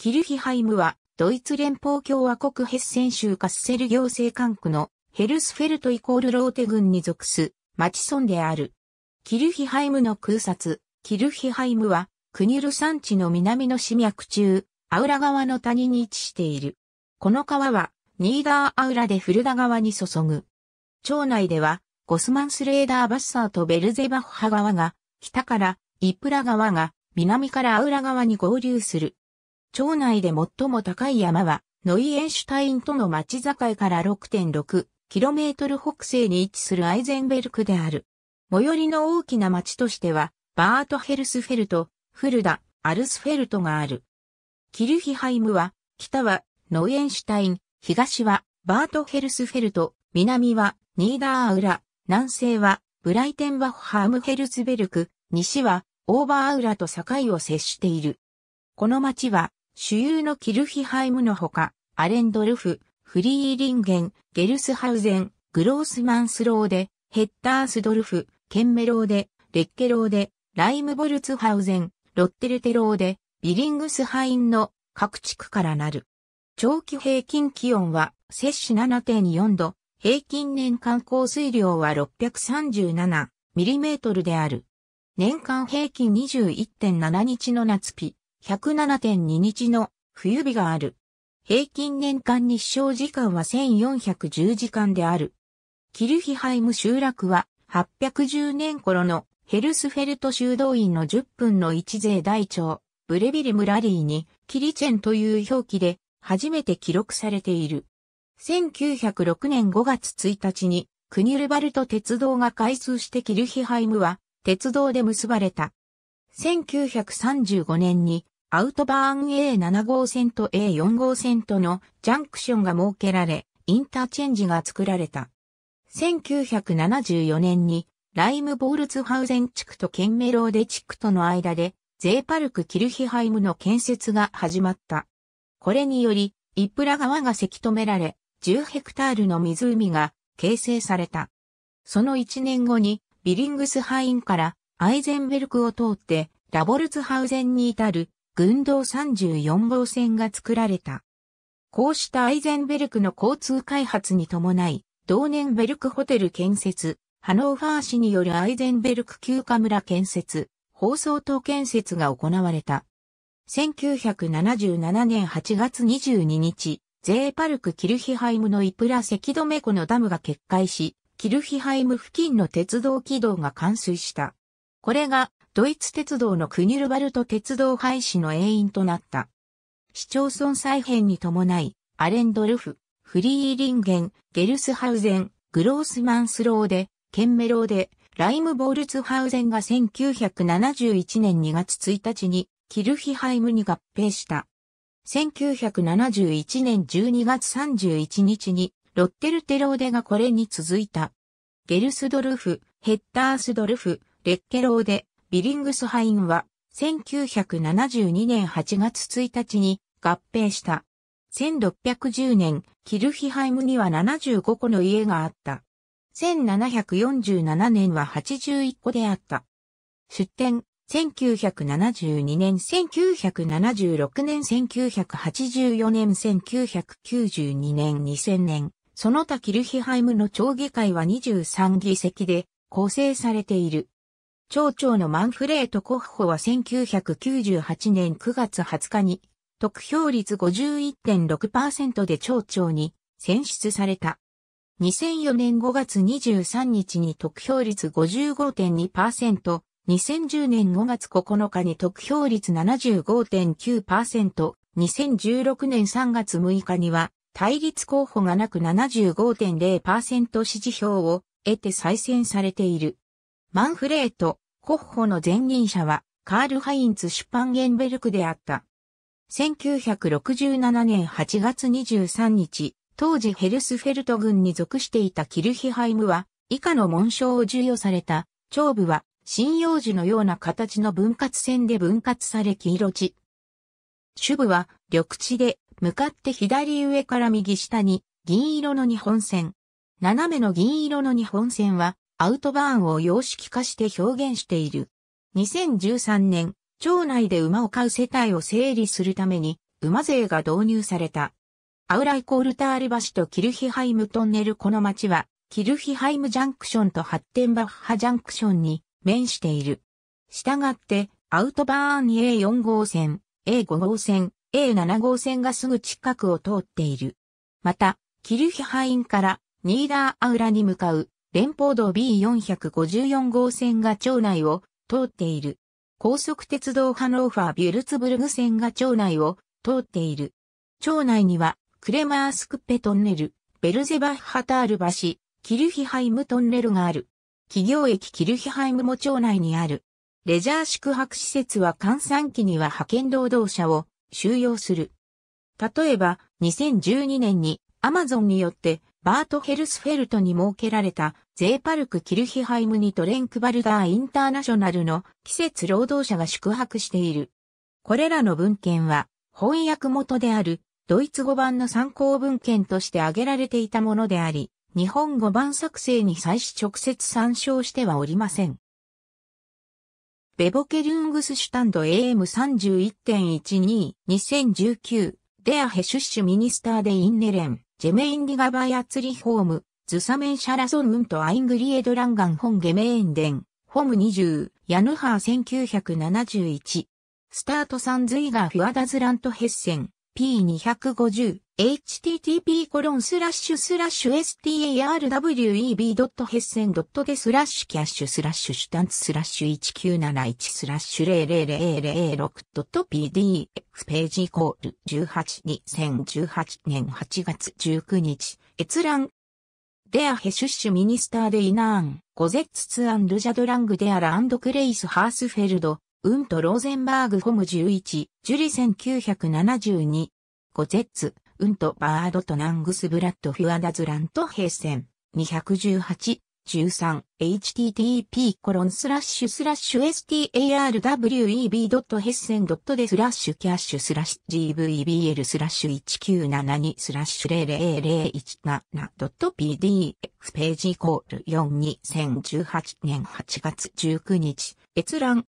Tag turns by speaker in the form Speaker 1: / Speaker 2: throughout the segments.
Speaker 1: キルヒハイムは、ドイツ連邦共和国ヘッセン州カッセル行政管区のヘルスフェルトイコールローテ軍に属す町村である。キルヒハイムの空撮、キルヒハイムは、クニル山地の南の市脈中、アウラ川の谷に位置している。この川は、ニーダーアウラでフルダ川に注ぐ。町内では、ゴスマンスレーダーバッサーとベルゼバッハ川が、北からイプラ川が、南からアウラ川に合流する。町内で最も高い山は、ノイエンシュタインとの町境から 6.6km 北西に位置するアイゼンベルクである。最寄りの大きな町としては、バートヘルスフェルト、フルダ、アルスフェルトがある。キルヒハイムは、北はノイエンシュタイン、東はバートヘルスフェルト、南はニーダーアウラ、南西はブライテンバフハームヘルスベルク、西はオーバーアウラと境を接している。この町は主流のキルヒハイムのほか、アレンドルフ、フリーリンゲン、ゲルスハウゼン、グロースマンスローデ、ヘッタースドルフ、ケンメローデ、レッケローデ、ライムボルツハウゼン、ロッテルテローデ、ビリングスハインの各地区からなる。長期平均気温は摂氏7.4度、平均年間降水量は637ミリメートルである。年間平均21.7日の夏日、107.2日の冬日がある。平均年間日照時間は1410時間である。キルヒハイム集落は810年頃のヘルスフェルト修道院の10分の1税大町、ブレビルムラリーにキリチェンという表記で初めて記録されている。1906年5月1日にクニルバルト鉄道が開通してキルヒハイムは鉄道で結ばれた。1935年にアウトバーン A7 号線と A4 号線とのジャンクションが設けられ、インターチェンジが作られた。1974年にライムボールツハウゼン地区とケンメローデ地区との間でゼーパルクキルヒハイムの建設が始まった。これにより、イプラ川がせき止められ、10ヘクタールの湖が形成された。その1年後にビリングスハインからアイゼンベルクを通って、ラボルツハウゼンに至る、軍道34号線が作られた。こうしたアイゼンベルクの交通開発に伴い、同年ベルクホテル建設、ハノーファー市によるアイゼンベルク休暇村建設、放送塔建設が行われた。1977年8月22日、ゼーパルクキルヒハイムのイプラ赤ドメコのダムが決壊し、キルヒハイム付近の鉄道軌道が冠水した。これがドイツ鉄道のクニュルバルト鉄道廃止の栄因となった。市町村再編に伴い、アレンドルフ、フリーリンゲン、ゲルスハウゼン、グロースマンスローで、ケンメローで、ライムボールツハウゼンが1971年2月1日にキルヒハイムに合併した。1971年12月31日にロッテルテローデがこれに続いた。ゲルスドルフ、ヘッダースドルフ、ベッケローで、ビリングスハインは、1972年8月1日に合併した。1610年、キルヒハイムには75個の家があった。1747年は81個であった。出展、1972年、1976年、1984年、1992年、2000年、その他キルヒハイムの町議会は23議席で構成されている。町長のマンフレート・コッホは1998年9月20日に、得票率51.6%で町長に選出された。2004年5月23日に得票率55.2%、2010年5月9日に得票率75.9%、2016年3月6日には対立候補がなく75.0%支持票を得て再選されている。マンフレート、ホッホの前任者は、カール・ハインツ・シュパンゲンベルクであった。1967年8月23日、当時ヘルスフェルト軍に属していたキルヒハイムは、以下の紋章を授与された、長部は、針葉樹のような形の分割線で分割され黄色地。主部は、緑地で、向かって左上から右下に、銀色の日本線。斜めの銀色の日本線は、アウトバーンを様式化して表現している。2013年、町内で馬を飼う世帯を整理するために、馬税が導入された。アウライコールタール橋とキルヒハイムトンネルこの町は、キルヒハイムジャンクションとハッテンバッハジャンクションに面している。したがって、アウトバーン A4 号線、A5 号線、A7 号線がすぐ近くを通っている。また、キルヒハインからニーダーアウラに向かう連邦道 B454 号線が町内を通っている。高速鉄道ハノーファー・ビュルツブルグ線が町内を通っている。町内には、クレマースクッペトンネル、ベルゼバッハタール橋、キルヒハイムトンネルがある。企業駅キルヒハイムも町内にある。レジャー宿泊施設は換算期には派遣労働者を収容する。例えば、2012年にアマゾンによってバートヘルスフェルトに設けられたゼーパルクキルヒハイムにトレンクバルダーインターナショナルの季節労働者が宿泊している。これらの文献は翻訳元であるドイツ語版の参考文献として挙げられていたものであり、日本語版作成に際し直接参照してはおりません。ベボケリュングスシュタンド AM31.12 2019デアヘシュッシュミニスターデインネレン。ジェメインディガバヤツリホーム、ズサメンシャラソンウントアイングリエドランガンホンゲメエンデン、ホーム20、ヤヌハー1971。スタートサンズイガーフィアダズラントヘッセン、P250、http starweb.hessen.de ス a s h 1971 00006.pdf ページイコール182018年8月19日閲覧デアヘシュッシュミニスターデイナーンゴゼッツツアンルジャドラングデアラアンドクレイスハースフェルドウントローゼンバーグホム11ジュリ1972ゴゼッツウントバードとナングスブラッドフュアダズラント平線218 13 http コロンスラッシュスラッシュ starweb.hessen.de スラッシュキャッシュスラッシュ gvbl スラッシュ1972スラッシュ 0017.pdf ページイコール4 2018年8月19日閲覧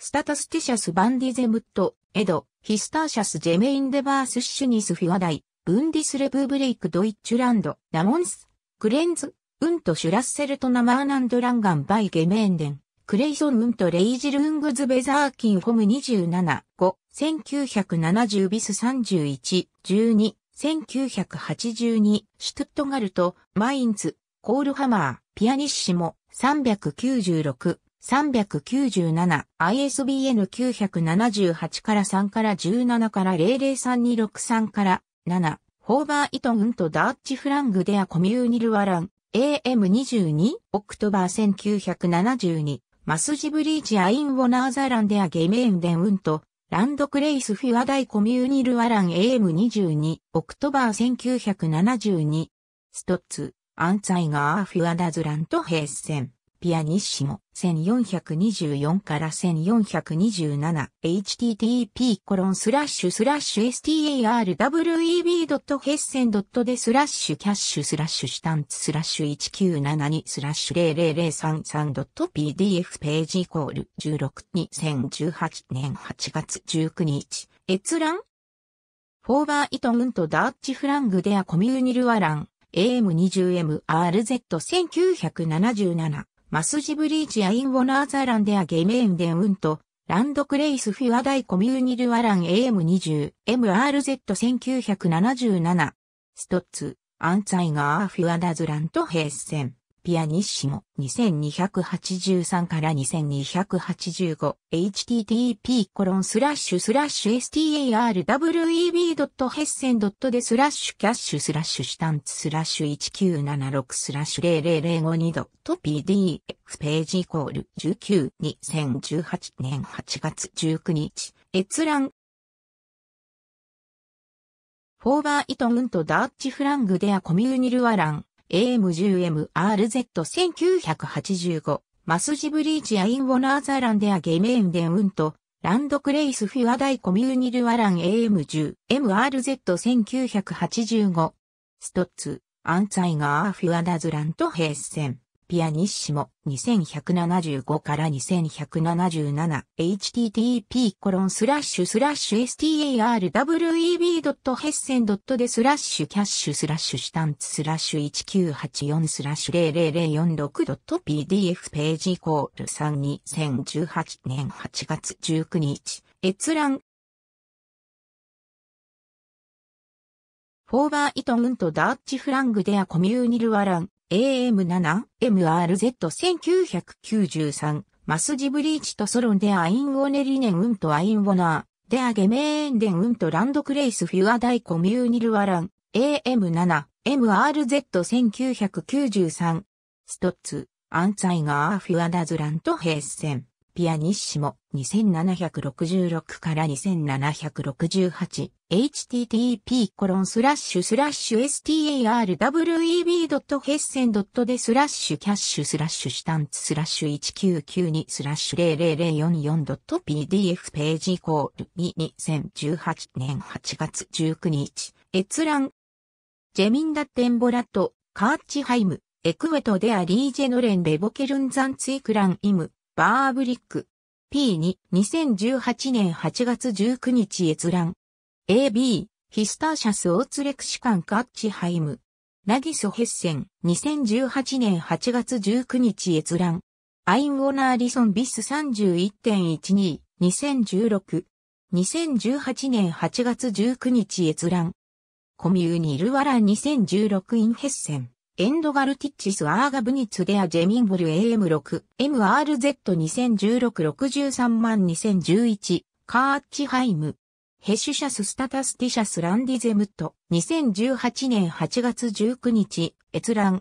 Speaker 1: スタタスティシャス・バンディゼムット、エド、ヒスターシャス・ジェメインデバース・シュニス・フィワダイ、ブンディス・レブ・ブレイク・ドイッチュランド、ダモンス、クレンズ、ウント・シュラッセルト・ナマーナンド・ランガン・バイ・ゲメーンデン、クレイソン・ウント・レイジル・ウングズ・ベザーキン・ホム27、5、1970ビス31、12、1982、シュトゥットガルト、マインツ、コールハマー、ピアニッシモ、396、397、ISBN 978から3から17から003263から7、ホーバー・イトンとダーチ・フラング・デア・コミューニル・ワラン、AM22、オクトバー1972、マスジブリーチ・アイン・ウォナーザ・ランデア・ゲメーン・デン・ウンと、ランドクレイス・フィア・ダイ・コミューニル・ワラン AM22、オクトバー1972、ストッツ、アンツァイガー・フィア・ダズ・ラント・平戦。ン。ピアニッシモ1424から1427 http コロンスラッシュスラッシュ starweb.hessen.de スラッシュキャッシュスラッシュシタンツスラッシュ1972スラッシュ 00033.pdf ページイコール16 2018年8月19日閲覧フォーバーイトムントダーチフラングデアコミューニルアラン AM20MRZ1977 マスジブリーチアインウォナーザランデアゲメーンデンウント、ランドクレイスフィアダイコミューニルアラン AM20、MRZ1977。ストッツ、アンツァイガーフィアダズラント平戦。ピアニッシモ2283から2285 http コロンスラッシュスラッシュ starweb.hessen.de スラッシュキャッシュスラッシュシタンツスラッシュ1976スラッシュ 0052.pdf ページイコール19 2018年8月19日閲覧フォーバーイトムントダーチフラングデアコミューニルワラン AM10MRZ1985 マスジブリーチアインウォナーザランデアゲメンデンウントランドクレイスフィアダイコミューニルアラン AM10 MRZ1985 ストッツアンツァイガーフィアダズラント平戦。ピアニッシモ2175から2177 http コロンスラッシュスラッシュ starweb.hessen.de スラッシュキャッシュスラッシュスタンツスラッシュ1984スラッシュ 00046.pdf ページイコール3 2018年8月19日閲覧フォーバーイトントダーチフラングデアコミューニルワラン AM7MRZ1993 マスジブリーチとソロンでアインオネリネンウントアインオナー、でアゲメーンデンウントランドクレイスフュアダイコミューニルワラン、AM7MRZ1993 ストッツ、アンツァイガーフュアダズラント平戦、ピアニッシモ2766から2768 http://starweb.hessen.de スラッシュキャッシュスラッシュシタンツスラッシュ1992スラッシュ 00044.pdf ページイコール2018年8月19日閲覧ジェミンダテンボラト、カーチハイム、エクウェトデアリージェノレンレボケルンザンツイクランイム、バーブリック。P2、2018年8月19日閲覧。AB、ヒスターシャス・オーツレクシカン・カッチハイム。ナギソヘッセン、2018年8月19日閲覧。アイン・オナー・リソン・ビス31.12、2016。2018年8月19日閲覧。コミューニル・ワラ2016イン・ヘッセン。エンドガルティッチス・アーガブニツ・デア・ジェミンブル AM6、MRZ2016-63 万2011、カーッチハイム。ヘッシュシャススタタスティシャスランディゼムット、2018年8月19日、閲覧。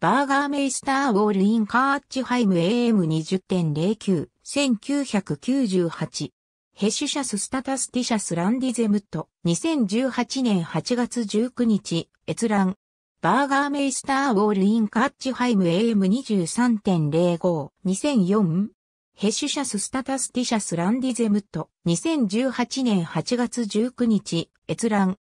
Speaker 1: バーガーメイスターウォールインカーッチハイム AM20.09、1998。ヘッシュシャススタタスティシャスランディゼムット、2018年8月19日、閲覧。バーガーメイスターウォールインカッチハイム AM23.05、2004? ヘシュシャス・スタタスティシャス・ランディゼムット、2018年8月19日、閲覧。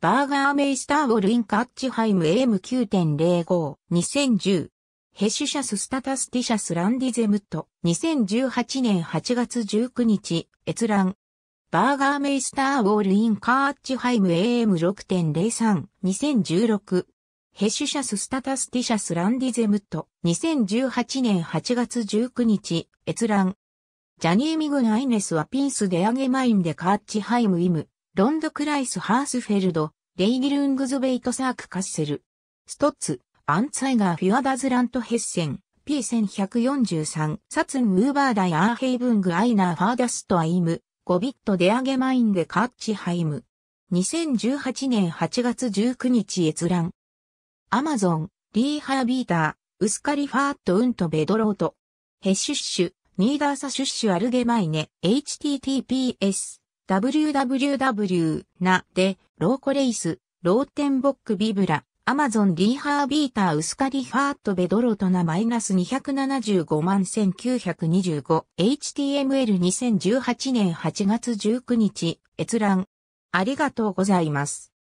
Speaker 1: バーガーメイスター・ウォル・イン・カッチハイム AM9.05、2010。ヘシュシャス・スタタスティシャス・ランディゼムット、2018年8月19日、閲覧。バーガーメイスター・ウォール・イン・カッチハイム AM6.03、2016。ヘシュシャス・スタタスティシャス・ランディゼムット、2018年8月19日、閲覧。ジャニー・ミグナ・イネスはピンス・デ・アゲマイン・デ・カーッチ・ハイム・イム、ロンド・クライス・ハースフェルド、レイギルングズ・ベイト・サーク・カッセル。ストッツ、アンツァイガー・フィアダズ・ラント・ヘッセン、P1143、サツン・ムーバーダイ・アーヘイブング・アイナー・ファーダスト・アイム、ゴビット・デ・アゲマイン・デ・カーッチ・ハイム。2018年8月19日閲覧ジャニーミグナイネスはピンスデアゲマインデカーッチハイムイムロンドクライスハースフェルドレイギルングズベイトサークカッセルストッツアンツァイガーフィアダズラントヘッセン p 1 1 4 3サツンウーバーダイアーヘイブングアイナーファーダストアイムゴビットデアゲマインデカーッチハイム2 0 1 8年8月1 9日閲覧アマゾン、リーハービーター、ウスカリファートウントベドロート、ヘッシュッシュ、ニーダーサシュッシュアルゲマイネ、https、www なで、ローコレイス、ローテンボックビブラ、アマゾンリーハービーターウスカリファートベドロートナマイナス275万 1925HTML2018 年8月19日閲覧ありがとうございます。